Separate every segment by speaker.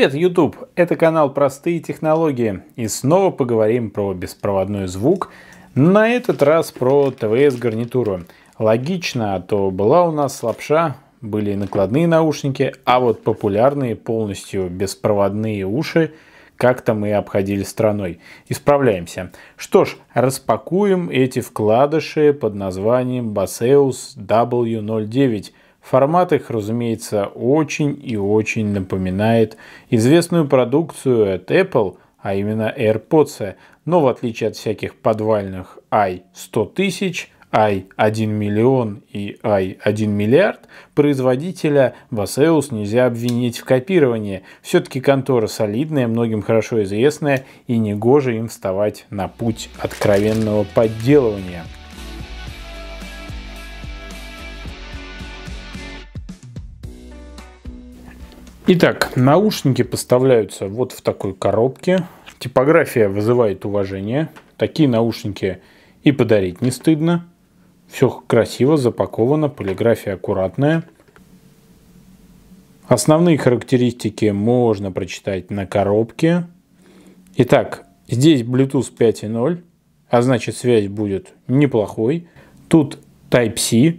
Speaker 1: Привет, YouTube! Это канал «Простые технологии» и снова поговорим про беспроводной звук, на этот раз про ТВС-гарнитуру. Логично, а то была у нас лапша, были накладные наушники, а вот популярные полностью беспроводные уши как-то мы обходили страной. Исправляемся. Что ж, распакуем эти вкладыши под названием Baseus W09. Формат их, разумеется, очень и очень напоминает известную продукцию от Apple, а именно AirPods, но в отличие от всяких подвальных i100 тысяч, i1 миллион и i1 миллиард, производителя Васеус нельзя обвинить в копировании. Все-таки контора солидная, многим хорошо известная, и негоже им вставать на путь откровенного подделывания. Итак, наушники поставляются вот в такой коробке. Типография вызывает уважение. Такие наушники и подарить не стыдно. Все красиво запаковано, полиграфия аккуратная. Основные характеристики можно прочитать на коробке. Итак, здесь Bluetooth 5.0, а значит связь будет неплохой. Тут Type-C,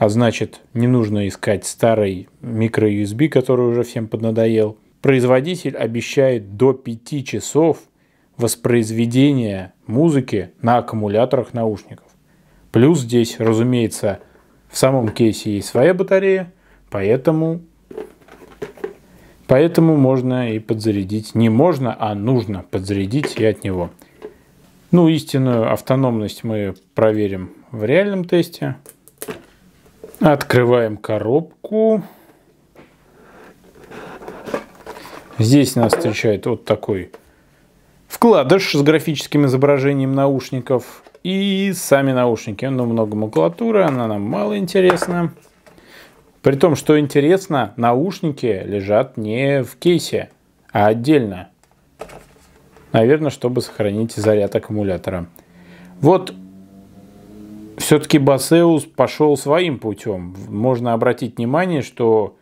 Speaker 1: а значит не нужно искать старый микро-USB, который уже всем поднадоел. Производитель обещает до 5 часов воспроизведения музыки на аккумуляторах наушников. Плюс здесь, разумеется, в самом кейсе есть своя батарея, поэтому, поэтому можно и подзарядить. Не можно, а нужно подзарядить и от него. Ну, истинную автономность мы проверим в реальном тесте. Открываем коробку. Здесь нас встречает вот такой вкладыш с графическим изображением наушников. И сами наушники. Но ну, много макулатуры, она нам мало интересна. При том, что интересно, наушники лежат не в кейсе, а отдельно. Наверное, чтобы сохранить заряд аккумулятора. Вот все-таки Басеус пошел своим путем. Можно обратить внимание, что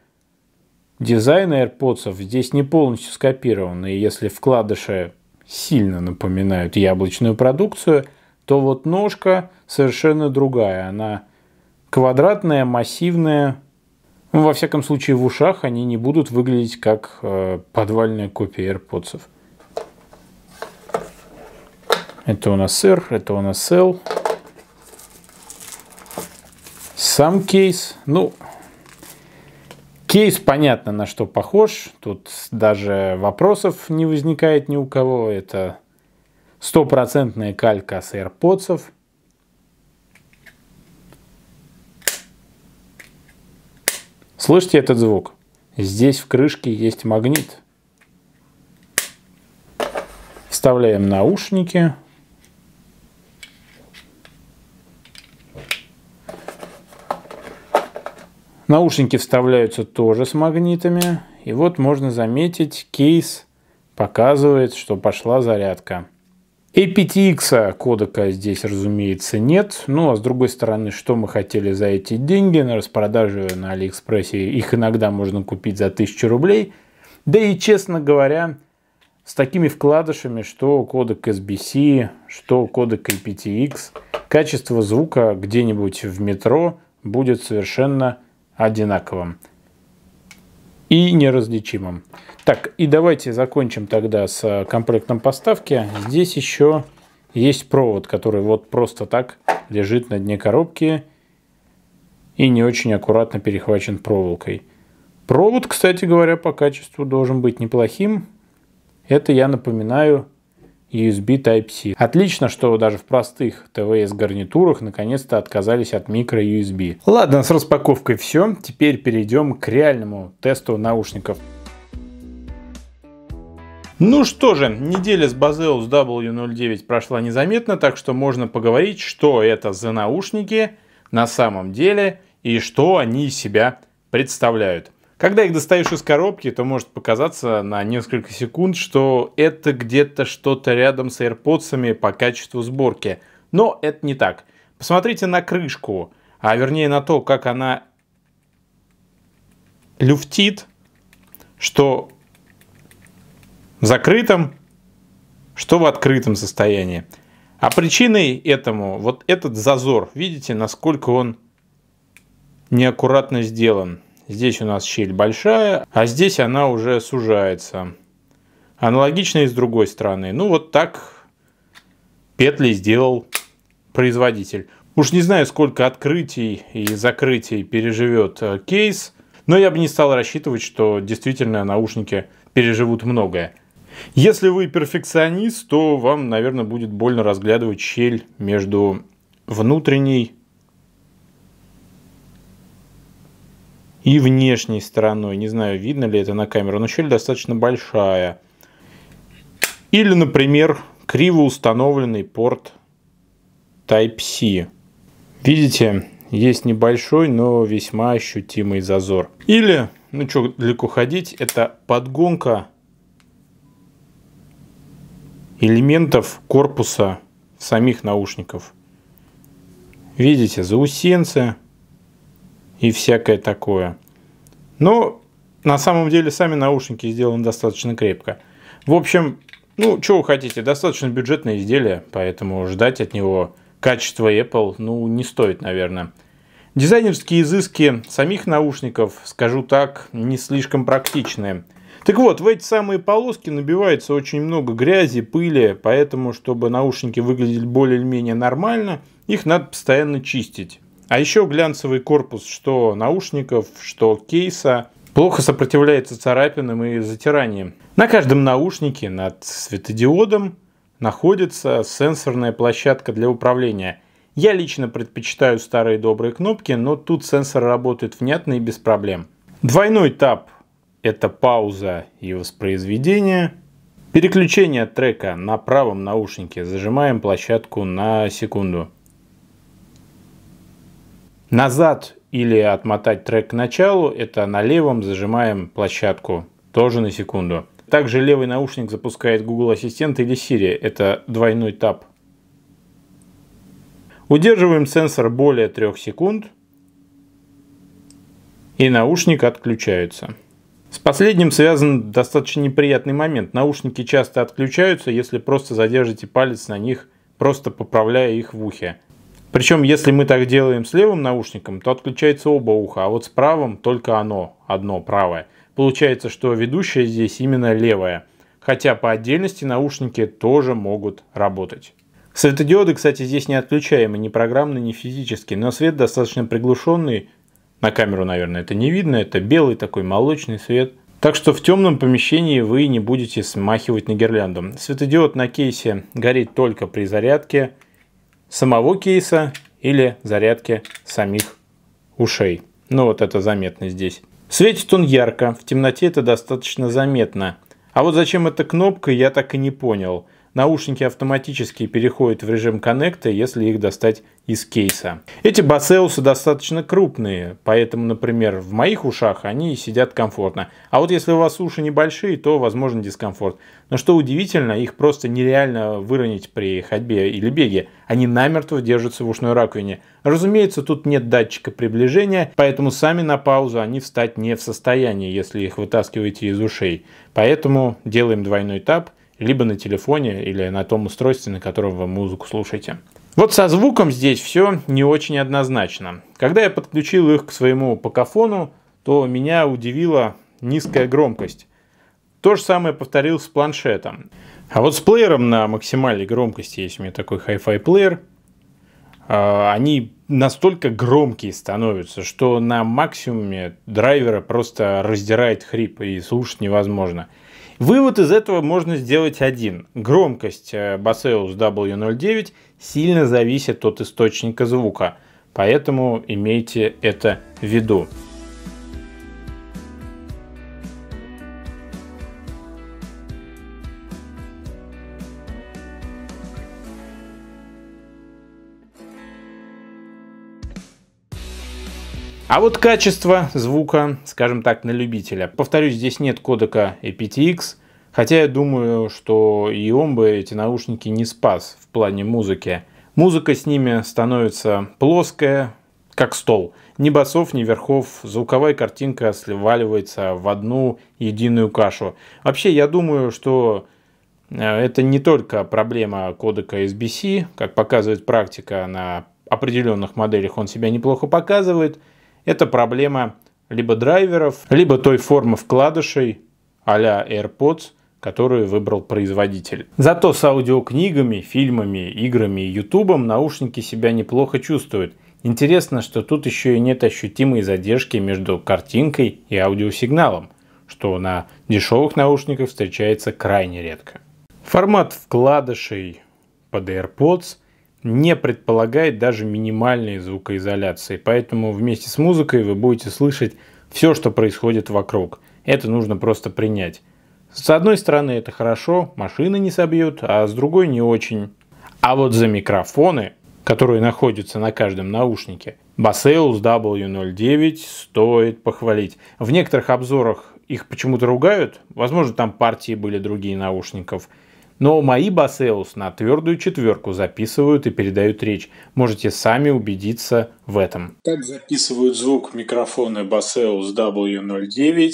Speaker 1: дизайн AirPods здесь не полностью скопирован. И если вкладыши сильно напоминают яблочную продукцию, то вот ножка совершенно другая. Она квадратная, массивная. Ну, во всяком случае, в ушах они не будут выглядеть как э, подвальная копия AirPods. Это у нас R, это у нас сел. Сам кейс, ну, кейс понятно на что похож, тут даже вопросов не возникает ни у кого, это стопроцентная калька с AirPods. Слышите этот звук? Здесь в крышке есть магнит. Вставляем наушники. Наушники вставляются тоже с магнитами. И вот можно заметить, кейс показывает, что пошла зарядка. APTX кодека здесь, разумеется, нет. Ну, а с другой стороны, что мы хотели за эти деньги? На распродаже на Алиэкспрессе их иногда можно купить за 1000 рублей. Да и, честно говоря, с такими вкладышами, что кодек SBC, что кодек APTX, качество звука где-нибудь в метро будет совершенно одинаковым и неразличимым. Так, и давайте закончим тогда с э, комплектом поставки. Здесь еще есть провод, который вот просто так лежит на дне коробки и не очень аккуратно перехвачен проволокой. Провод, кстати говоря, по качеству должен быть неплохим. Это я напоминаю USB Type-C. Отлично, что даже в простых ТВС гарнитурах наконец-то отказались от микро USB. Ладно, с распаковкой все. Теперь перейдем к реальному тесту наушников. Ну что же, неделя с Bazeus W09 прошла незаметно, так что можно поговорить, что это за наушники на самом деле и что они из себя представляют. Когда их достаешь из коробки, то может показаться на несколько секунд, что это где-то что-то рядом с AirPods по качеству сборки. Но это не так. Посмотрите на крышку, а вернее на то, как она люфтит, что в закрытом, что в открытом состоянии. А причиной этому вот этот зазор. Видите, насколько он неаккуратно сделан. Здесь у нас щель большая, а здесь она уже сужается. Аналогично и с другой стороны. Ну вот так петли сделал производитель. Уж не знаю, сколько открытий и закрытий переживет э, кейс, но я бы не стал рассчитывать, что действительно наушники переживут многое. Если вы перфекционист, то вам, наверное, будет больно разглядывать щель между внутренней и внешней стороной. Не знаю, видно ли это на камеру, но щель достаточно большая. Или, например, криво установленный порт Type-C. Видите, есть небольшой, но весьма ощутимый зазор. Или, ну что далеко ходить, это подгонка элементов корпуса самих наушников. Видите, заусенцы, и всякое такое. Но на самом деле сами наушники сделаны достаточно крепко. В общем, ну, что вы хотите, достаточно бюджетное изделие, поэтому ждать от него качества Apple, ну, не стоит, наверное. Дизайнерские изыски самих наушников, скажу так, не слишком практичные. Так вот, в эти самые полоски набивается очень много грязи, пыли, поэтому, чтобы наушники выглядели более-менее нормально, их надо постоянно чистить. А еще глянцевый корпус, что наушников, что кейса, плохо сопротивляется царапинам и затираниям. На каждом наушнике над светодиодом находится сенсорная площадка для управления. Я лично предпочитаю старые добрые кнопки, но тут сенсор работает внятно и без проблем. Двойной тап – это пауза и воспроизведение. Переключение трека на правом наушнике. Зажимаем площадку на секунду. Назад или отмотать трек к началу, это на левом зажимаем площадку, тоже на секунду. Также левый наушник запускает Google Ассистент или Siri, это двойной тап. Удерживаем сенсор более 3 секунд и наушник отключается. С последним связан достаточно неприятный момент. Наушники часто отключаются, если просто задержите палец на них, просто поправляя их в ухе. Причем, если мы так делаем с левым наушником, то отключается оба уха, а вот с правым только оно, одно правое. Получается, что ведущая здесь именно левая, хотя по отдельности наушники тоже могут работать. Светодиоды, кстати, здесь не отключаемы ни программно, ни физически, но свет достаточно приглушенный. На камеру, наверное, это не видно, это белый такой молочный свет. Так что в темном помещении вы не будете смахивать на гирлянду. Светодиод на кейсе горит только при зарядке – самого кейса или зарядки самих ушей. Ну вот это заметно здесь. Светит он ярко, в темноте это достаточно заметно. А вот зачем эта кнопка, я так и не понял. Наушники автоматически переходят в режим коннекта, если их достать из кейса. Эти басеусы достаточно крупные, поэтому, например, в моих ушах они сидят комфортно. А вот если у вас уши небольшие, то возможен дискомфорт. Но что удивительно, их просто нереально выронить при ходьбе или беге. Они намертво держатся в ушной раковине. Разумеется, тут нет датчика приближения, поэтому сами на паузу они встать не в состоянии, если их вытаскиваете из ушей. Поэтому делаем двойной тап либо на телефоне или на том устройстве, на котором вы музыку слушаете. Вот со звуком здесь все не очень однозначно. Когда я подключил их к своему пакофону, то меня удивила низкая громкость. То же самое повторил с планшетом. А вот с плеером на максимальной громкости есть у меня такой Hi-Fi плеер. А, они настолько громкие становятся, что на максимуме драйвера просто раздирает хрип и слушать невозможно. Вывод из этого можно сделать один. Громкость Baseus э, W09 сильно зависит от источника звука, поэтому имейте это в виду. А вот качество звука, скажем так, на любителя. Повторюсь, здесь нет кодека EPTX, хотя я думаю, что и он бы эти наушники не спас в плане музыки. Музыка с ними становится плоская, как стол. Ни басов, ни верхов, звуковая картинка сливаливается в одну единую кашу. Вообще, я думаю, что э, это не только проблема кодека SBC, как показывает практика на определенных моделях он себя неплохо показывает – это проблема либо драйверов, либо той формы вкладышей а-ля AirPods, которую выбрал производитель. Зато с аудиокнигами, фильмами, играми и ютубом наушники себя неплохо чувствуют. Интересно, что тут еще и нет ощутимой задержки между картинкой и аудиосигналом, что на дешевых наушниках встречается крайне редко. Формат вкладышей под AirPods – не предполагает даже минимальной звукоизоляции. Поэтому вместе с музыкой вы будете слышать все, что происходит вокруг. Это нужно просто принять. С одной стороны это хорошо, машины не собьют, а с другой не очень. А вот за микрофоны, которые находятся на каждом наушнике, Baseus W09 стоит похвалить. В некоторых обзорах их почему-то ругают, возможно там партии были другие наушников – но мои Басеус на твердую четверку записывают и передают речь. Можете сами убедиться в этом. Так записывают звук микрофоны Басеус W09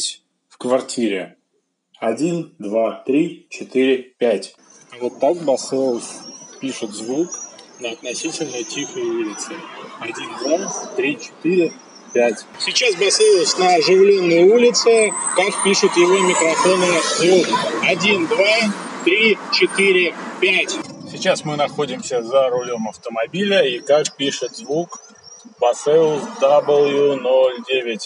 Speaker 1: в квартире. 1, 2, 3, 4, 5. Вот так Басеус пишет звук на относительно тихой улице. 1, 2, 3, 4, 5. Сейчас Басеус на оживленной улице, как пишут его микрофоны звук. 1, 2, три, четыре, пять. Сейчас мы находимся за рулем автомобиля и как пишет звук Passeus W09.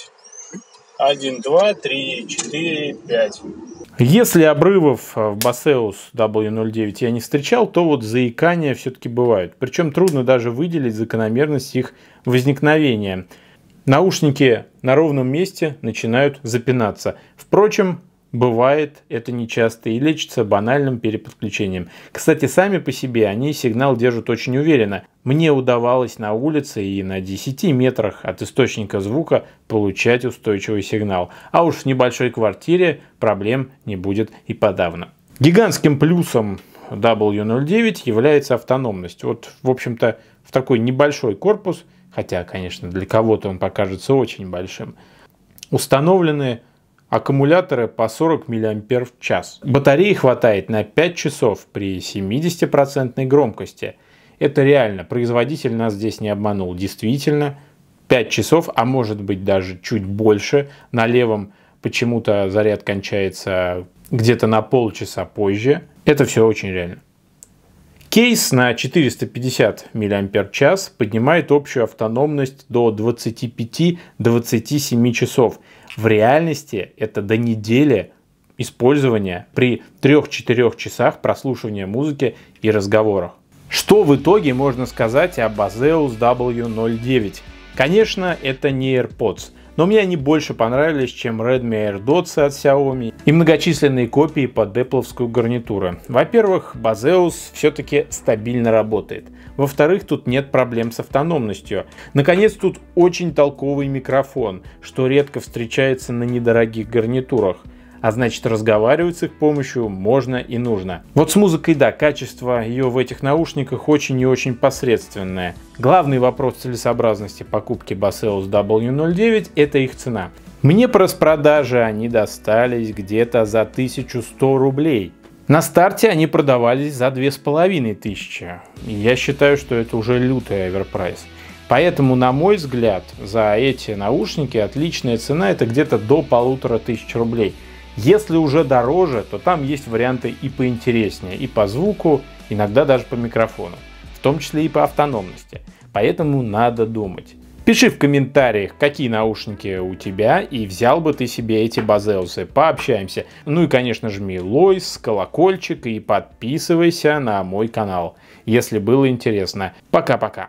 Speaker 1: 1, 2, 3, 4, 5. Если обрывов в Басеус W09 я не встречал, то вот заикания все-таки бывают. Причем трудно даже выделить закономерность их возникновения. Наушники на ровном месте начинают запинаться. Впрочем, Бывает это нечасто и лечится банальным переподключением. Кстати, сами по себе они сигнал держат очень уверенно. Мне удавалось на улице и на 10 метрах от источника звука получать устойчивый сигнал. А уж в небольшой квартире проблем не будет и подавно. Гигантским плюсом W09 является автономность. Вот, в общем-то, в такой небольшой корпус, хотя, конечно, для кого-то он покажется очень большим, установлены аккумуляторы по 40 мАч. Батареи хватает на 5 часов при 70% громкости. Это реально, производитель нас здесь не обманул. Действительно, 5 часов, а может быть даже чуть больше. На левом почему-то заряд кончается где-то на полчаса позже. Это все очень реально. Кейс на 450 мАч поднимает общую автономность до 25-27 часов – в реальности это до недели использования при 3-4 часах прослушивания музыки и разговорах. Что в итоге можно сказать об Azeus W09? Конечно, это не AirPods, но мне они больше понравились, чем Redmi AirDots от Xiaomi и многочисленные копии под Apple гарнитуру. Во-первых, Bazeus все-таки стабильно работает – во-вторых, тут нет проблем с автономностью. Наконец, тут очень толковый микрофон, что редко встречается на недорогих гарнитурах а значит разговаривать с их помощью можно и нужно. Вот с музыкой, да, качество ее в этих наушниках очень и очень посредственное. Главный вопрос целесообразности покупки Baseus W09 – это их цена. Мне по распродаже они достались где-то за 1100 рублей. На старте они продавались за 2500. Я считаю, что это уже лютый оверпрайс. Поэтому, на мой взгляд, за эти наушники отличная цена это где-то до полутора тысяч рублей. Если уже дороже, то там есть варианты и поинтереснее, и по звуку, иногда даже по микрофону, в том числе и по автономности. Поэтому надо думать. Пиши в комментариях, какие наушники у тебя и взял бы ты себе эти базеусы. Пообщаемся. Ну и, конечно, жми лойс, колокольчик и подписывайся на мой канал, если было интересно. Пока-пока.